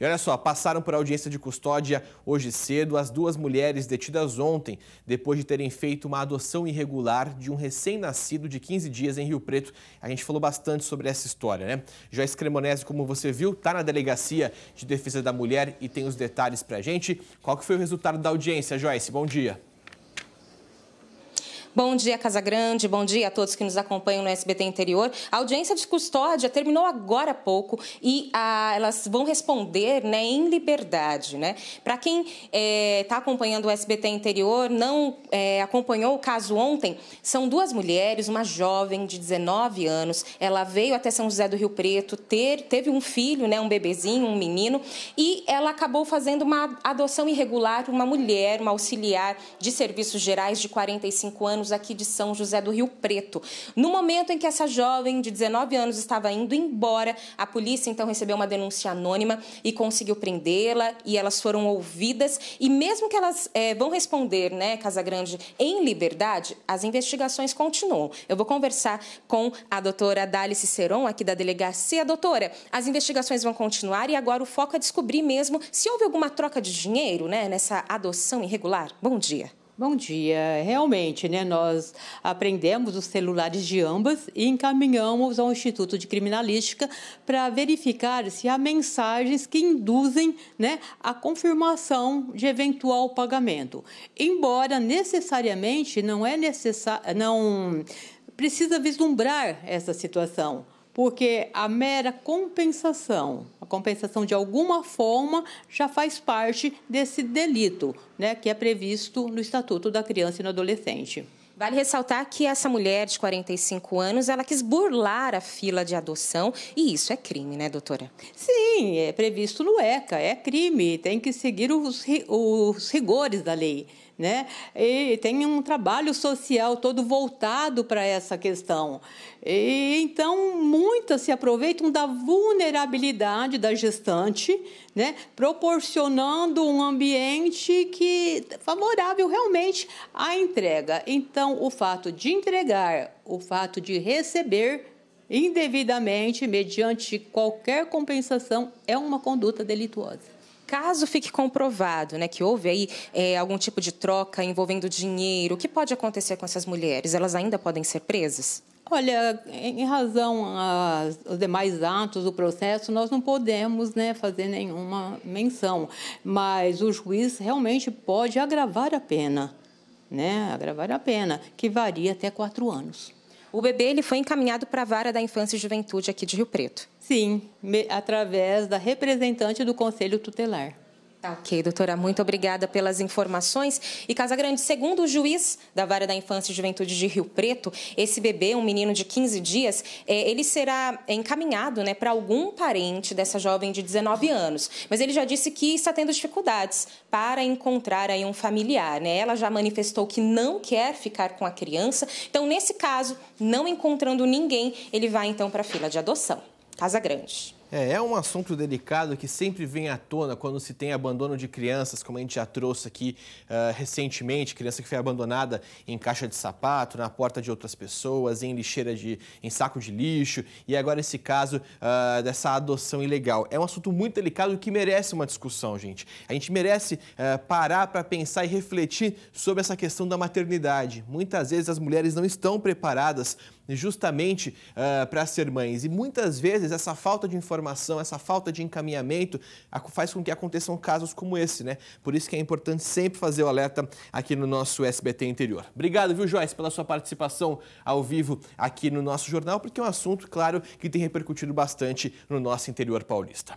E olha só, passaram por audiência de custódia hoje cedo as duas mulheres detidas ontem, depois de terem feito uma adoção irregular de um recém-nascido de 15 dias em Rio Preto. A gente falou bastante sobre essa história, né? Joyce Cremonese, como você viu, está na Delegacia de Defesa da Mulher e tem os detalhes para a gente. Qual que foi o resultado da audiência, Joyce? Bom dia. Bom dia, Casa Grande. Bom dia a todos que nos acompanham no SBT Interior. A audiência de custódia terminou agora há pouco e ah, elas vão responder né, em liberdade. Né? Para quem está eh, acompanhando o SBT Interior, não eh, acompanhou o caso ontem, são duas mulheres, uma jovem de 19 anos. Ela veio até São José do Rio Preto, ter, teve um filho, né, um bebezinho, um menino, e ela acabou fazendo uma adoção irregular, uma mulher, uma auxiliar de serviços gerais de 45 anos anos aqui de São José do Rio Preto. No momento em que essa jovem de 19 anos estava indo embora, a polícia então recebeu uma denúncia anônima e conseguiu prendê-la e elas foram ouvidas. E mesmo que elas é, vão responder, né, casa grande em liberdade, as investigações continuam. Eu vou conversar com a doutora Dali Ciceron, aqui da delegacia. Doutora, as investigações vão continuar e agora o foco é descobrir mesmo se houve alguma troca de dinheiro né, nessa adoção irregular. Bom dia. Bom dia. Realmente, né, nós aprendemos os celulares de ambas e encaminhamos ao Instituto de Criminalística para verificar se há mensagens que induzem né, a confirmação de eventual pagamento. Embora necessariamente não é necessário, não precisa vislumbrar essa situação porque a mera compensação, a compensação de alguma forma, já faz parte desse delito, né, que é previsto no Estatuto da Criança e do Adolescente. Vale ressaltar que essa mulher de 45 anos, ela quis burlar a fila de adoção e isso é crime, né, doutora? Sim, é previsto no ECA, é crime, tem que seguir os, os rigores da lei né? E tem um trabalho social todo voltado para essa questão. E, então, muitas se aproveitam da vulnerabilidade da gestante, né? proporcionando um ambiente que favorável realmente à entrega. Então, o fato de entregar, o fato de receber indevidamente mediante qualquer compensação é uma conduta delituosa caso fique comprovado né, que houve aí é, algum tipo de troca envolvendo dinheiro, o que pode acontecer com essas mulheres? Elas ainda podem ser presas? Olha, em razão aos demais atos do processo, nós não podemos né, fazer nenhuma menção, mas o juiz realmente pode agravar a pena, né, agravar a pena, que varia até quatro anos. O bebê ele foi encaminhado para a vara da infância e juventude aqui de Rio Preto. Sim, através da representante do Conselho Tutelar. Tá ok, doutora. Muito obrigada pelas informações. E Casa Grande, segundo o juiz da Vara da Infância e Juventude de Rio Preto, esse bebê, um menino de 15 dias, é, ele será encaminhado né, para algum parente dessa jovem de 19 anos. Mas ele já disse que está tendo dificuldades para encontrar aí um familiar. Né? Ela já manifestou que não quer ficar com a criança. Então, nesse caso, não encontrando ninguém, ele vai então para a fila de adoção. Casa Grande. É, é um assunto delicado que sempre vem à tona quando se tem abandono de crianças, como a gente já trouxe aqui uh, recentemente, criança que foi abandonada em caixa de sapato, na porta de outras pessoas, em lixeira de, em saco de lixo, e agora esse caso uh, dessa adoção ilegal. É um assunto muito delicado que merece uma discussão, gente. A gente merece uh, parar para pensar e refletir sobre essa questão da maternidade. Muitas vezes as mulheres não estão preparadas justamente para ser mães, e muitas vezes essa falta de informação informação, essa falta de encaminhamento faz com que aconteçam casos como esse, né? Por isso que é importante sempre fazer o alerta aqui no nosso SBT Interior. Obrigado, viu, Joyce, pela sua participação ao vivo aqui no nosso jornal, porque é um assunto, claro, que tem repercutido bastante no nosso interior paulista.